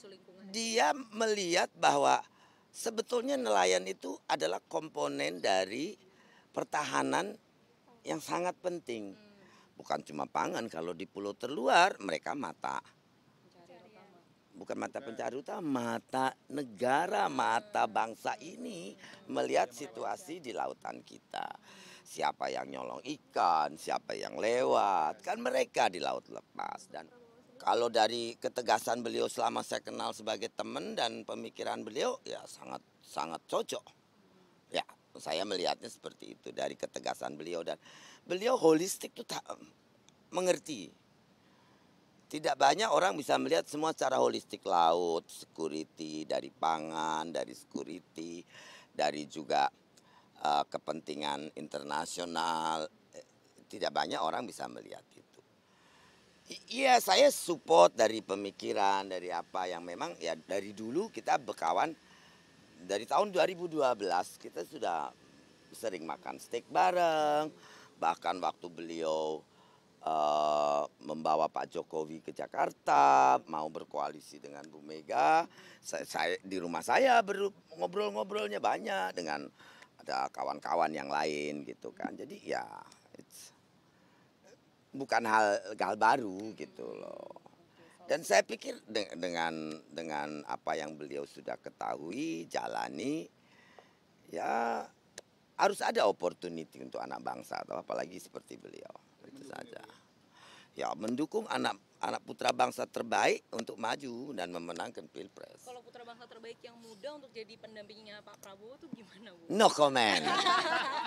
isu lingkungan. Dia melihat bahwa sebetulnya nelayan itu adalah komponen dari pertahanan yang sangat penting. Hmm. Bukan cuma pangan, kalau di pulau terluar mereka mata. Bukan mata pencari utama, mata negara, mata hmm. bangsa ini melihat iya, situasi di lautan kita. Siapa yang nyolong ikan, siapa yang lewat, kan mereka di laut lepas dan kalau dari ketegasan beliau selama saya kenal sebagai teman dan pemikiran beliau ya sangat sangat cocok. Ya, saya melihatnya seperti itu dari ketegasan beliau dan beliau holistik tuh tak mengerti. Tidak banyak orang bisa melihat semua secara holistik laut, security dari pangan, dari security, dari juga uh, kepentingan internasional. Eh, tidak banyak orang bisa melihat itu. Iya, saya support dari pemikiran, dari apa yang memang ya dari dulu kita berkawan dari tahun 2012 kita sudah sering makan steak bareng. Bahkan waktu beliau uh, membawa Pak Jokowi ke Jakarta, mau berkoalisi dengan Bu Mega, saya, saya di rumah saya ngobrol-ngobrolnya banyak dengan ada kawan-kawan yang lain gitu kan. Jadi ya it's bukan hal hal baru gitu loh. Dan saya pikir de dengan dengan apa yang beliau sudah ketahui, jalani, ya harus ada opportunity untuk anak bangsa atau apalagi seperti beliau itu saja. Ya mendukung anak anak putra bangsa terbaik untuk maju dan memenangkan pilpres. Kalau putra bangsa terbaik yang muda untuk jadi pendampingnya Pak Prabowo itu gimana bu? No comment.